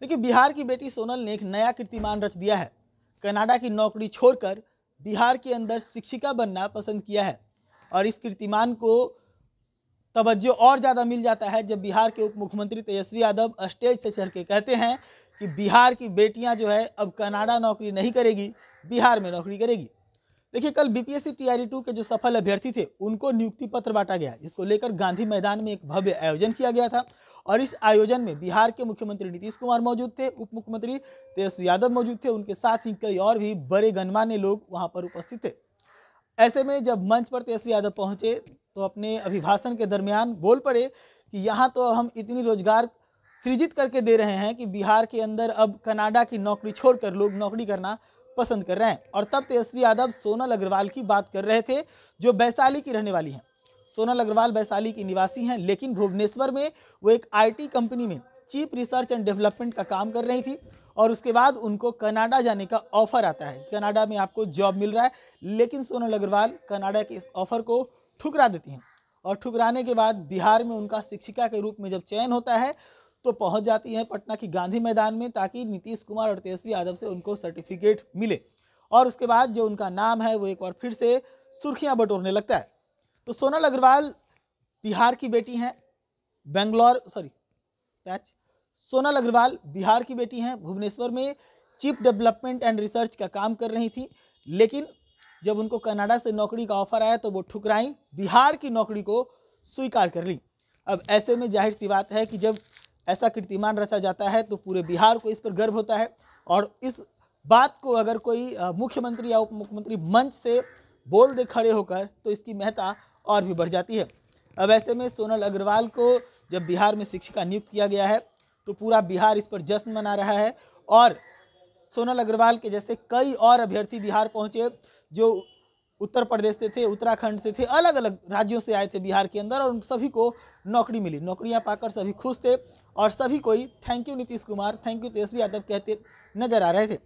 देखिए बिहार की बेटी सोनल ने एक नया कीर्तिमान रच दिया है कनाडा की नौकरी छोड़कर बिहार के अंदर शिक्षिका बनना पसंद किया है और इस कीर्तिमान को तवज्जो और ज़्यादा मिल जाता है जब बिहार के उप मुख्यमंत्री तेजस्वी यादव स्टेज से चढ़ के कहते हैं कि बिहार की बेटियां जो है अब कनाडा नौकरी नहीं करेगी बिहार में नौकरी करेगी देखिए कल बीपीएससी टीआरई टू के जो सफल अभ्यर्थी थे उनको नियुक्ति पत्र बांटा गया जिसको लेकर गांधी मैदान में एक भव्य आयोजन किया गया था और इस आयोजन में बिहार के मुख्यमंत्री नीतीश कुमार मौजूद थे उप मुख्यमंत्री तेजस्वी यादव मौजूद थे उनके साथ ही कई और भी बड़े गणमान्य लोग वहाँ पर उपस्थित थे ऐसे में जब मंच पर तेजस्वी यादव पहुँचे तो अपने अभिभाषण के दरमियान बोल पड़े कि यहाँ तो हम इतनी रोजगार सृजित करके दे रहे हैं कि बिहार के अंदर अब कनाडा की नौकरी छोड़कर लोग नौकरी करना पसंद कर रहे हैं और तब तेजस्वी यादव सोनल अग्रवाल की बात कर रहे थे जो वैशाली की रहने वाली हैं सोनल अग्रवाल वैशाली की निवासी हैं लेकिन भुवनेश्वर में वो एक आईटी कंपनी में चीफ रिसर्च एंड डेवलपमेंट का काम कर रही थी और उसके बाद उनको कनाडा जाने का ऑफर आता है कनाडा में आपको जॉब मिल रहा है लेकिन सोनल अग्रवाल कनाडा के इस ऑफर को ठुकरा देती हैं और ठुकराने के बाद बिहार में उनका शिक्षिका के रूप में जब चयन होता है तो पहुंच जाती हैं पटना की गांधी मैदान में ताकि नीतीश कुमार और तेजस्वी यादव से उनको सर्टिफिकेट मिले और उसके बाद जो उनका नाम है वो एक बार फिर से सुर्खियां बटोरने लगता है तो सोनल अग्रवाल बिहार की बेटी हैं बेंगलोर सॉरी कैच सोनल अग्रवाल बिहार की बेटी हैं भुवनेश्वर में चीफ डेवलपमेंट एंड रिसर्च का काम कर रही थी लेकिन जब उनको कनाडा से नौकरी का ऑफर आया तो वो ठुकराई बिहार की नौकरी को स्वीकार कर ली अब ऐसे में जाहिर सी बात है कि जब ऐसा कीर्तिमान रचा जाता है तो पूरे बिहार को इस पर गर्व होता है और इस बात को अगर कोई मुख्यमंत्री या उप मुख्यमंत्री मंच से बोल दे खड़े होकर तो इसकी महत्ता और भी बढ़ जाती है अब ऐसे में सोनल अग्रवाल को जब बिहार में शिक्षिका नियुक्त किया गया है तो पूरा बिहार इस पर जश्न मना रहा है और सोनल अग्रवाल के जैसे कई और अभ्यर्थी बिहार पहुंचे जो उत्तर प्रदेश से थे उत्तराखंड से थे अलग अलग राज्यों से आए थे बिहार के अंदर और उन सभी को नौकरी मिली नौकरियां पाकर सभी खुश थे और सभी कोई thank you Nitish Kumar thank you Tejashwi Yadav कहते नजर आ रहे थे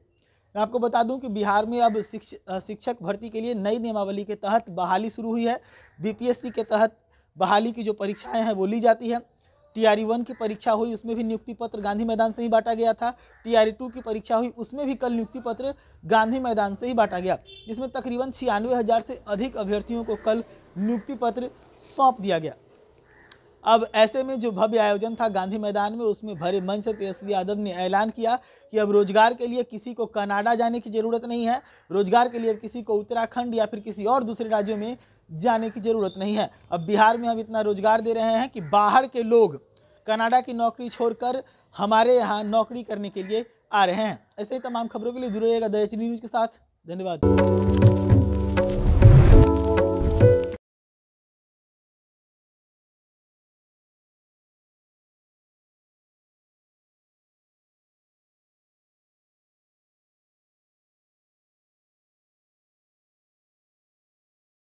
मैं आपको बता दूं कि बिहार में अब शिक्षक भर्ती के लिए नई नियमावली के तहत बहाली शुरू हुई है बी के तहत बहाली की जो परीक्षाएँ हैं वो ली जाती हैं टीआरई वन की परीक्षा हुई उसमें भी नियुक्ति पत्र गांधी मैदान से ही बांटा गया था आर टू की परीक्षा हुई उसमें भी कल नियुक्ति पत्र गांधी मैदान से ही बांटा गया जिसमें तकरीबन छियानवे हज़ार से अधिक अभ्यर्थियों को कल नियुक्ति पत्र सौंप दिया गया अब ऐसे में जो भव्य आयोजन था गांधी मैदान में उसमें भरे मन से तेजस्वी यादव ने ऐलान किया कि अब रोजगार के लिए किसी को कनाडा जाने की ज़रूरत नहीं है रोजगार के लिए अब किसी को उत्तराखंड या फिर किसी और दूसरे राज्यों में जाने की ज़रूरत नहीं है अब बिहार में हम इतना रोजगार दे रहे हैं कि बाहर के लोग कनाडा की नौकरी छोड़कर हमारे यहाँ नौकरी करने के लिए आ रहे हैं ऐसे ही तमाम खबरों के लिए जुड़े रहेगा द न्यूज़ के साथ धन्यवाद